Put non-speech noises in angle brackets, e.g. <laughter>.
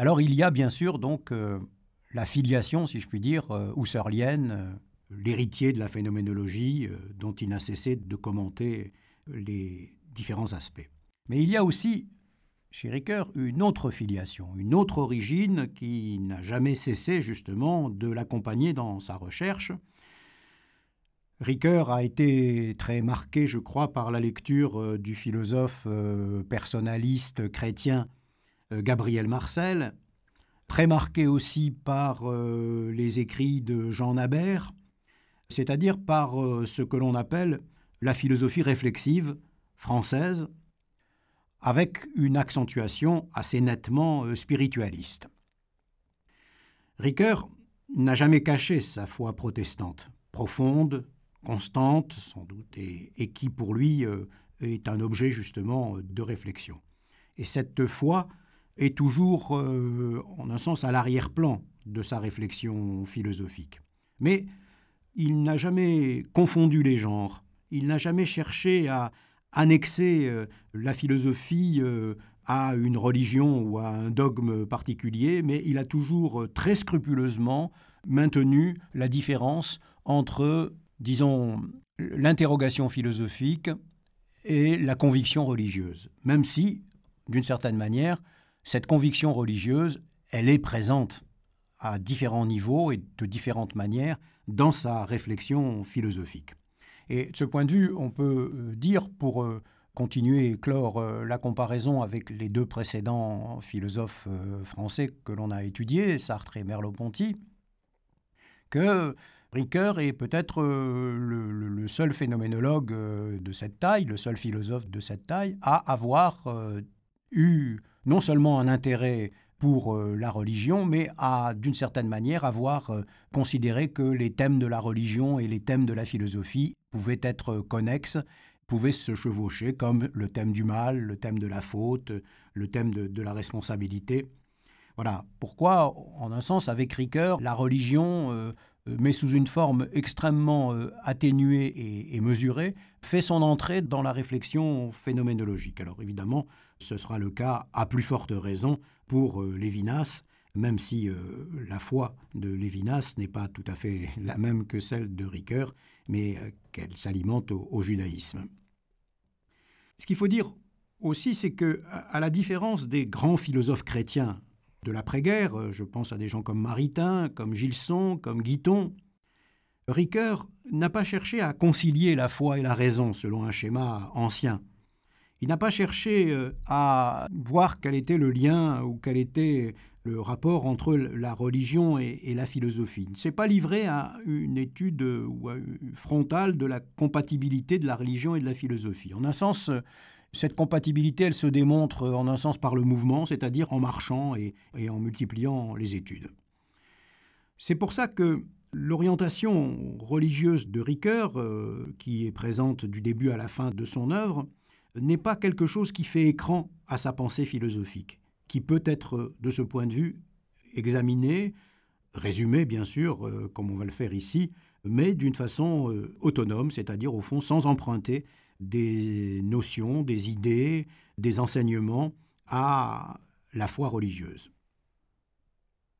Alors il y a bien sûr donc euh, la filiation, si je puis dire, euh, husserlienne, euh, l'héritier de la phénoménologie dont il n'a cessé de commenter les différents aspects. Mais il y a aussi chez Ricoeur une autre filiation, une autre origine qui n'a jamais cessé justement de l'accompagner dans sa recherche. Ricoeur a été très marqué, je crois, par la lecture du philosophe personnaliste chrétien euh, Gabriel Marcel, très marqué aussi par euh, les écrits de Jean Nabert, c'est-à-dire par euh, ce que l'on appelle la philosophie réflexive française, avec une accentuation assez nettement spiritualiste. Ricoeur n'a jamais caché sa foi protestante, profonde, constante sans doute, et qui pour lui est un objet justement de réflexion. Et cette foi est toujours, euh, en un sens, à l'arrière-plan de sa réflexion philosophique. Mais il n'a jamais confondu les genres, il n'a jamais cherché à annexer euh, la philosophie euh, à une religion ou à un dogme particulier, mais il a toujours très scrupuleusement maintenu la différence entre, disons, l'interrogation philosophique et la conviction religieuse, même si, d'une certaine manière, cette conviction religieuse, elle est présente à différents niveaux et de différentes manières dans sa réflexion philosophique. Et de ce point de vue, on peut euh, dire, pour euh, continuer et clore euh, la comparaison avec les deux précédents philosophes français que l'on a étudiés, Sartre et Merleau-Ponty, que Ricoeur est peut-être le, le, seul phénoménologue de cette taille, le seul philosophe de cette taille, à avoir eu non seulement un intérêt pour euh, la religion, mais à, d'une certaine manière, avoir euh, considéré que les thèmes de la religion et les thèmes de la philosophie pouvaient être connexes, pouvaient se chevaucher, comme le thème du mal, le thème de la faute, le thème de, de la responsabilité. Voilà pourquoi, en un sens, avec Ricoeur, la religion euh, euh, mais sous une forme extrêmement euh, atténuée et, mesurée, fait son entrée dans la réflexion phénoménologique. Alors évidemment, ce sera le cas à plus forte raison pour euh, Lévinas, même si la foi de Lévinas n'est pas tout à fait <laughs> la même que celle de Ricoeur, mais qu'elle s'alimente au, au, judaïsme. Ce qu'il faut dire aussi, c'est que, à la différence des grands philosophes chrétiens de l'après-guerre, euh, je pense à des gens comme Maritain, comme Gilson, comme Guiton, Ricoeur n'a pas cherché à concilier la foi et la raison selon un schéma ancien. Il n'a pas cherché euh, à voir quel était le lien ou quel était le rapport entre la religion et, et la philosophie. Il ne s'est pas livré à une étude euh, frontale de la compatibilité de la religion et de la philosophie. En un sens, cette compatibilité, elle se démontre euh, en un sens par le mouvement, c'est-à-dire en marchant et, en multipliant les études. C'est pour ça que l'orientation religieuse de Ricoeur, euh, qui est présente du début à la fin de son œuvre, n'est pas quelque chose qui fait écran à sa pensée philosophique, qui peut être, euh, de ce point de vue, examinée, résumée bien sûr, comme on va le faire ici, mais d'une façon autonome, c'est-à-dire au fond sans emprunter des notions, des idées, des enseignements à la foi religieuse.